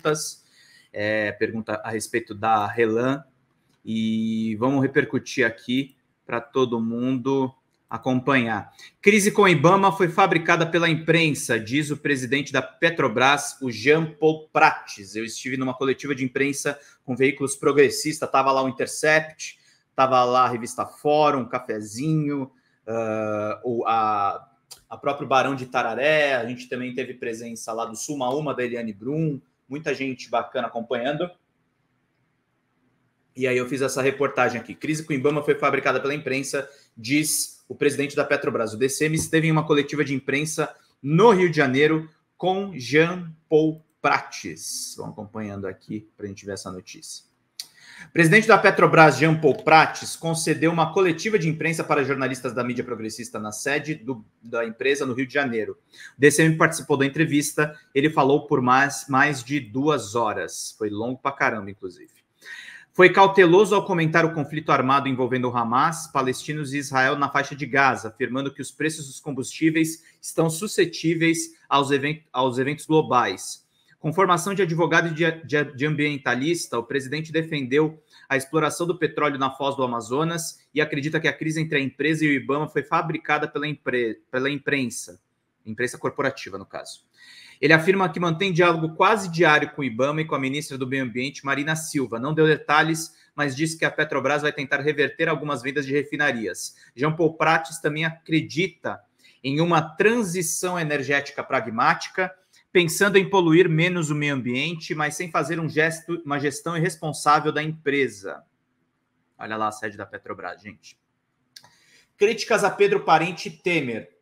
perguntas, é, pergunta a respeito da Relan, e vamos repercutir aqui para todo mundo acompanhar. Crise com o Ibama foi fabricada pela imprensa, diz o presidente da Petrobras, o Jean Paul Prates. Eu estive numa coletiva de imprensa com veículos progressistas, estava lá o Intercept, estava lá a revista Fórum, Cafezinho, uh, a, a próprio Barão de Tararé, a gente também teve presença lá do Sul da Eliane Brum, muita gente bacana acompanhando. E aí eu fiz essa reportagem aqui. Crise com Ibama foi fabricada pela imprensa, diz o presidente da Petrobras. O DCM esteve em uma coletiva de imprensa no Rio de Janeiro com Jean Paul Prates. Vão acompanhando aqui para a gente ver essa notícia. O presidente da Petrobras, Jean Paul Prates, concedeu uma coletiva de imprensa para jornalistas da mídia progressista na sede do, da empresa no Rio de Janeiro. O DCM participou da entrevista, ele falou por mais, mais de duas horas. Foi longo pra caramba, inclusive. Foi cauteloso ao comentar o conflito armado envolvendo o Hamas, palestinos e Israel na faixa de Gaza, afirmando que os preços dos combustíveis estão suscetíveis aos, event aos eventos globais. Com formação de advogado e de, de, de ambientalista, o presidente defendeu a exploração do petróleo na foz do Amazonas e acredita que a crise entre a empresa e o Ibama foi fabricada pela, impre, pela imprensa, imprensa corporativa, no caso. Ele afirma que mantém diálogo quase diário com o Ibama e com a ministra do Meio Ambiente, Marina Silva. Não deu detalhes, mas disse que a Petrobras vai tentar reverter algumas vendas de refinarias. Jean Paul Prates também acredita em uma transição energética pragmática pensando em poluir menos o meio ambiente, mas sem fazer um gesto, uma gestão irresponsável da empresa. Olha lá a sede da Petrobras, gente. Críticas a Pedro Parente e Temer.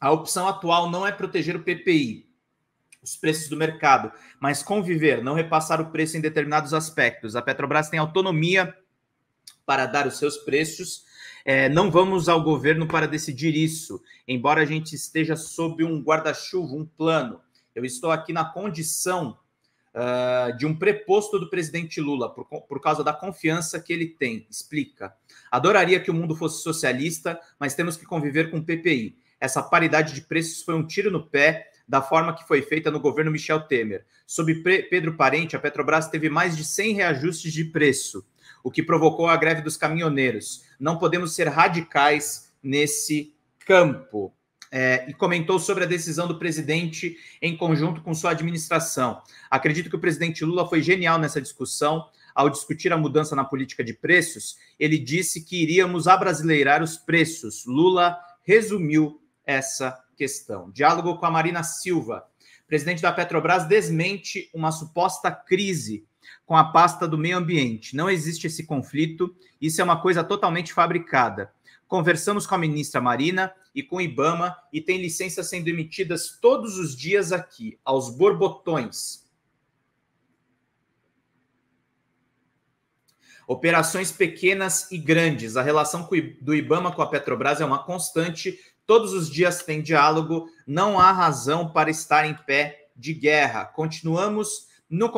A opção atual não é proteger o PPI, os preços do mercado, mas conviver, não repassar o preço em determinados aspectos. A Petrobras tem autonomia para dar os seus preços. É, não vamos ao governo para decidir isso, embora a gente esteja sob um guarda-chuva, um plano. Eu estou aqui na condição uh, de um preposto do presidente Lula, por, por causa da confiança que ele tem. Explica. Adoraria que o mundo fosse socialista, mas temos que conviver com o PPI. Essa paridade de preços foi um tiro no pé da forma que foi feita no governo Michel Temer. Sob Pedro Parente, a Petrobras teve mais de 100 reajustes de preço, o que provocou a greve dos caminhoneiros. Não podemos ser radicais nesse campo é, e comentou sobre a decisão do presidente em conjunto com sua administração. Acredito que o presidente Lula foi genial nessa discussão. Ao discutir a mudança na política de preços, ele disse que iríamos abrasileirar os preços. Lula resumiu essa questão. Diálogo com a Marina Silva. O presidente da Petrobras desmente uma suposta crise com a pasta do meio ambiente. Não existe esse conflito, isso é uma coisa totalmente fabricada. Conversamos com a ministra Marina e com o Ibama e tem licenças sendo emitidas todos os dias aqui, aos borbotões. Operações pequenas e grandes. A relação do Ibama com a Petrobras é uma constante. Todos os dias tem diálogo. Não há razão para estar em pé de guerra. Continuamos no,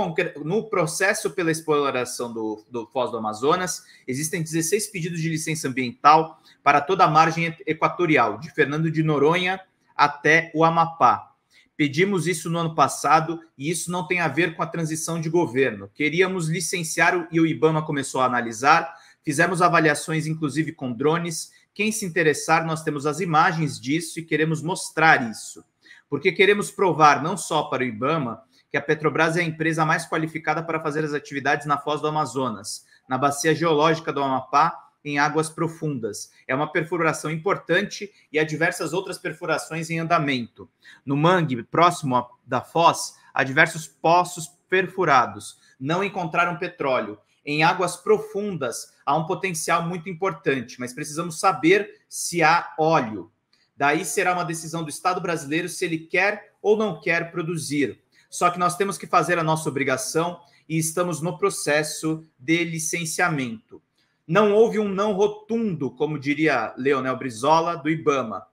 no, processo pela exploração do, do Foz do Amazonas, existem 16 pedidos de licença ambiental para toda a margem equatorial, de Fernando de Noronha até o Amapá. Pedimos isso no ano passado e isso não tem a ver com a transição de governo. Queríamos licenciar e o IBAMA começou a analisar. Fizemos avaliações, inclusive com drones. Quem se interessar, nós temos as imagens disso e queremos mostrar isso. Porque queremos provar não só para o IBAMA, que a Petrobras é a empresa mais qualificada para fazer as atividades na foz do Amazonas, na bacia geológica do Amapá, em águas profundas. É uma perfuração importante e há diversas outras perfurações em andamento. No mangue, próximo da foz, há diversos poços perfurados. Não encontraram petróleo. Em águas profundas há um potencial muito importante, mas precisamos saber se há óleo. Daí será uma decisão do Estado brasileiro se ele quer ou não quer produzir só que nós temos que fazer a nossa obrigação e estamos no processo de licenciamento. Não houve um não rotundo, como diria Leonel Brizola, do Ibama.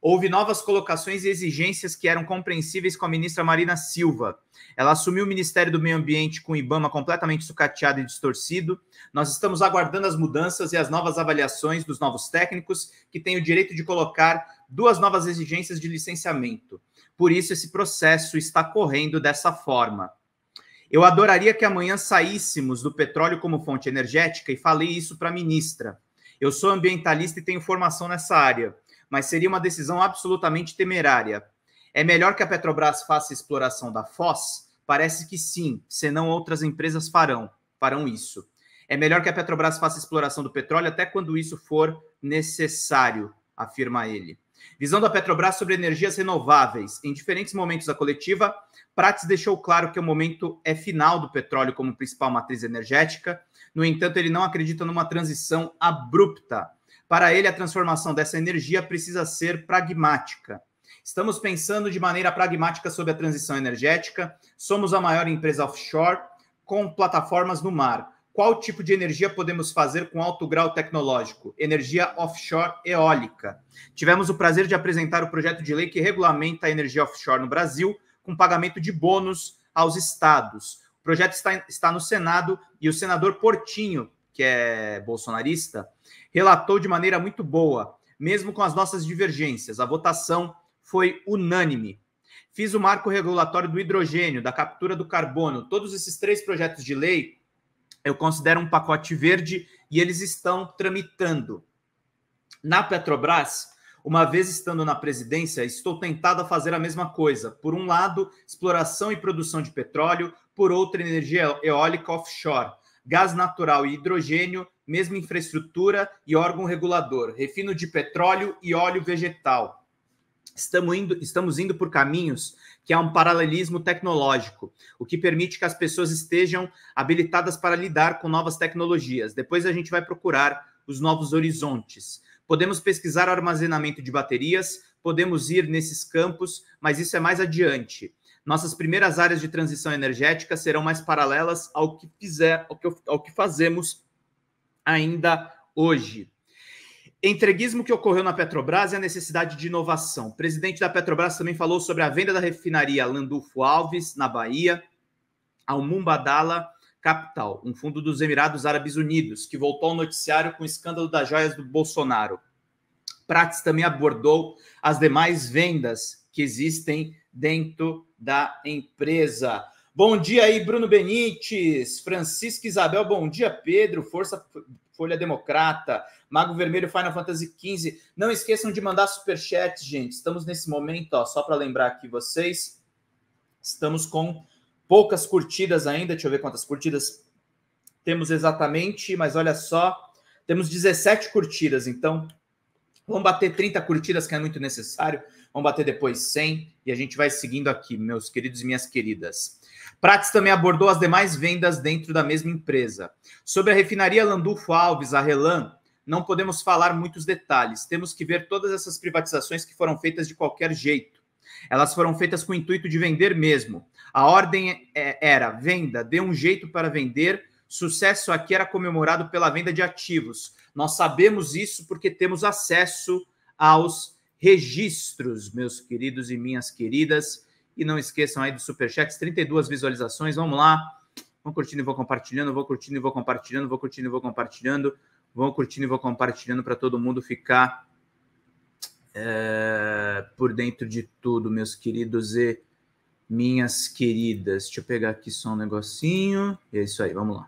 Houve novas colocações e exigências que eram compreensíveis com a ministra Marina Silva. Ela assumiu o Ministério do Meio Ambiente com o Ibama completamente sucateado e distorcido. Nós estamos aguardando as mudanças e as novas avaliações dos novos técnicos, que têm o direito de colocar duas novas exigências de licenciamento. Por isso, esse processo está correndo dessa forma. Eu adoraria que amanhã saíssemos do petróleo como fonte energética e falei isso para a ministra. Eu sou ambientalista e tenho formação nessa área, mas seria uma decisão absolutamente temerária. É melhor que a Petrobras faça exploração da Foz? Parece que sim, senão outras empresas farão, farão isso. É melhor que a Petrobras faça exploração do petróleo até quando isso for necessário, afirma ele. Visão da Petrobras sobre energias renováveis. Em diferentes momentos da coletiva, Prates deixou claro que o momento é final do petróleo como principal matriz energética. No entanto, ele não acredita numa transição abrupta. Para ele, a transformação dessa energia precisa ser pragmática. Estamos pensando de maneira pragmática sobre a transição energética. Somos a maior empresa offshore com plataformas no mar qual tipo de energia podemos fazer com alto grau tecnológico? Energia offshore eólica. Tivemos o prazer de apresentar o projeto de lei que regulamenta a energia offshore no Brasil, com pagamento de bônus aos estados. O projeto está, está no Senado e o senador Portinho, que é bolsonarista, relatou de maneira muito boa, mesmo com as nossas divergências. A votação foi unânime. Fiz o marco regulatório do hidrogênio, da captura do carbono. Todos esses três projetos de lei eu considero um pacote verde e eles estão tramitando. Na Petrobras, uma vez estando na presidência, estou tentado a fazer a mesma coisa. Por um lado, exploração e produção de petróleo, por outro, energia eólica offshore, gás natural e hidrogênio, mesma infraestrutura e órgão regulador, refino de petróleo e óleo vegetal estamos indo, estamos indo por caminhos que há um paralelismo tecnológico, o que permite que as pessoas estejam habilitadas para lidar com novas tecnologias. Depois a gente vai procurar os novos horizontes. Podemos pesquisar armazenamento de baterias, podemos ir nesses campos, mas isso é mais adiante. Nossas primeiras áreas de transição energética serão mais paralelas ao que fizer, ao que, ao que fazemos ainda hoje entreguismo que ocorreu na Petrobras e a necessidade de inovação. O presidente da Petrobras também falou sobre a venda da refinaria Landulfo Alves, na Bahia, ao Mumbadala Capital, um fundo dos Emirados Árabes Unidos, que voltou ao noticiário com o escândalo das joias do Bolsonaro. Prates também abordou as demais vendas que existem dentro da empresa. Bom dia aí, Bruno Benites, Francisco Isabel, bom dia, Pedro, força Folha Democrata, Mago Vermelho Final Fantasy XV. Não esqueçam de mandar superchat, gente. Estamos nesse momento, ó, só para lembrar aqui vocês, estamos com poucas curtidas ainda. Deixa eu ver quantas curtidas temos exatamente, mas olha só, temos 17 curtidas, então vamos bater 30 curtidas, que é muito necessário. Vamos bater depois 100 e a gente vai seguindo aqui, meus queridos e minhas queridas. Prates também abordou as demais vendas dentro da mesma empresa. Sobre a refinaria Landulfo Alves, a Relan, não podemos falar muitos detalhes. Temos que ver todas essas privatizações que foram feitas de qualquer jeito. Elas foram feitas com o intuito de vender mesmo. A ordem é, era venda, dê um jeito para vender. Sucesso aqui era comemorado pela venda de ativos. Nós sabemos isso porque temos acesso aos registros, meus queridos e minhas queridas. E não esqueçam aí dos superchats, 32 visualizações. Vamos lá. Vão curtindo e vão compartilhando, vão curtindo e vão compartilhando, vão curtindo e vão compartilhando, vão curtindo e vão compartilhando para todo mundo ficar é, por dentro de tudo, meus queridos e minhas queridas. Deixa eu pegar aqui só um negocinho. E é isso aí, vamos lá.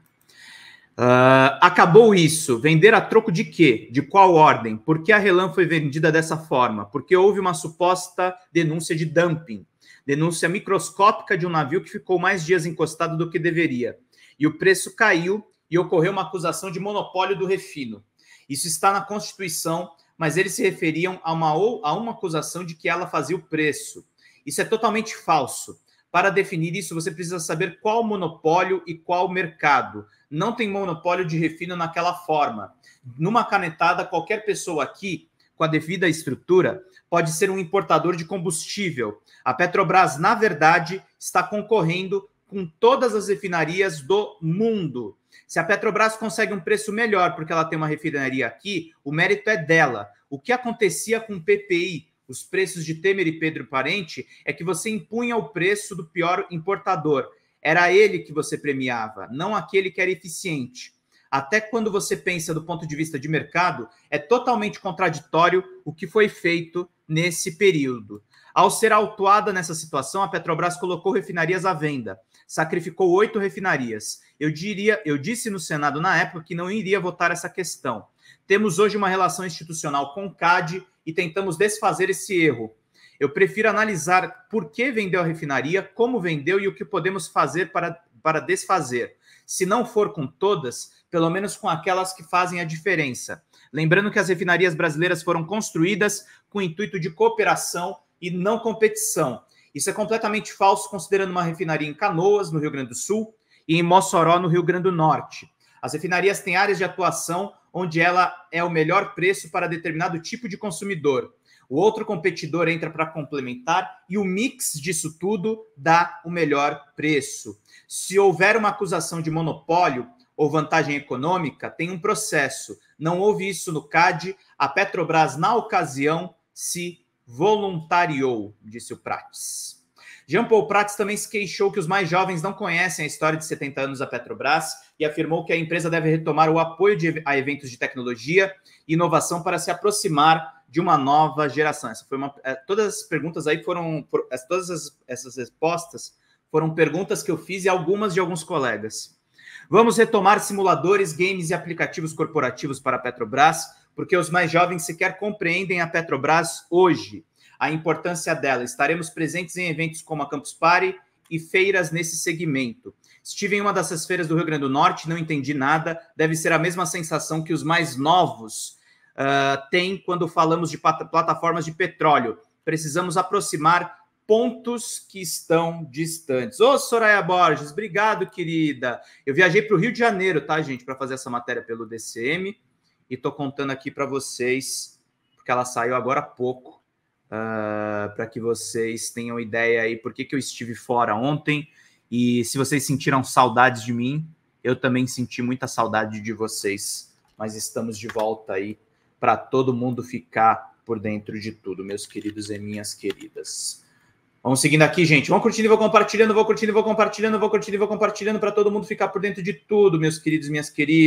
Uh, acabou isso. Vender a troco de quê? De qual ordem? Por que a Relan foi vendida dessa forma? Porque houve uma suposta denúncia de dumping denúncia microscópica de um navio que ficou mais dias encostado do que deveria. E o preço caiu e ocorreu uma acusação de monopólio do refino. Isso está na Constituição, mas eles se referiam a uma, a uma acusação de que ela fazia o preço. Isso é totalmente falso. Para definir isso, você precisa saber qual monopólio e qual mercado. Não tem monopólio de refino naquela forma. Numa canetada, qualquer pessoa aqui com a devida estrutura, pode ser um importador de combustível. A Petrobras, na verdade, está concorrendo com todas as refinarias do mundo. Se a Petrobras consegue um preço melhor porque ela tem uma refinaria aqui, o mérito é dela. O que acontecia com o PPI, os preços de Temer e Pedro Parente, é que você impunha o preço do pior importador. Era ele que você premiava, não aquele que era eficiente até quando você pensa do ponto de vista de mercado, é totalmente contraditório o que foi feito nesse período. Ao ser autuada nessa situação, a Petrobras colocou refinarias à venda, sacrificou oito refinarias. Eu diria, eu disse no Senado na época que não iria votar essa questão. Temos hoje uma relação institucional com o CAD e tentamos desfazer esse erro. Eu prefiro analisar por que vendeu a refinaria, como vendeu e o que podemos fazer para, para desfazer. Se não for com todas, pelo menos com aquelas que fazem a diferença. Lembrando que as refinarias brasileiras foram construídas com o intuito de cooperação e não competição. Isso é completamente falso, considerando uma refinaria em Canoas, no Rio Grande do Sul, e em Mossoró, no Rio Grande do Norte. As refinarias têm áreas de atuação onde ela é o melhor preço para determinado tipo de consumidor. O outro competidor entra para complementar e o mix disso tudo dá o melhor preço. Se houver uma acusação de monopólio, ou vantagem econômica tem um processo. Não houve isso no CAD. A Petrobras, na ocasião, se voluntariou, disse o Prates. Jean Paul Prates também se queixou que os mais jovens não conhecem a história de 70 anos da Petrobras e afirmou que a empresa deve retomar o apoio de, a eventos de tecnologia e inovação para se aproximar de uma nova geração. Essa foi uma, é, todas as perguntas aí foram, todas essas respostas foram perguntas que eu fiz e algumas de alguns colegas. Vamos retomar simuladores, games e aplicativos corporativos para a Petrobras, porque os mais jovens sequer compreendem a Petrobras hoje, a importância dela. Estaremos presentes em eventos como a Campus Party e feiras nesse segmento. Estive em uma dessas feiras do Rio Grande do Norte, não entendi nada. Deve ser a mesma sensação que os mais novos uh, têm quando falamos de plataformas de petróleo. Precisamos aproximar pontos que estão distantes. Ô, Soraya Borges, obrigado, querida. Eu viajei para o Rio de Janeiro, tá, gente, para fazer essa matéria pelo DCM e estou contando aqui para vocês, porque ela saiu agora há pouco, uh, ah, para que vocês tenham ideia aí por que, que eu estive fora ontem e se vocês sentiram saudades de mim, eu também senti muita saudade de vocês, mas estamos de volta aí para todo mundo ficar por dentro de tudo, meus queridos e minhas queridas. Vamos seguindo aqui, gente. Vão curtindo e vou compartilhando, vou curtindo e vou compartilhando, vou curtindo e vou compartilhando para todo mundo ficar por dentro de tudo, meus queridos, minhas queridas.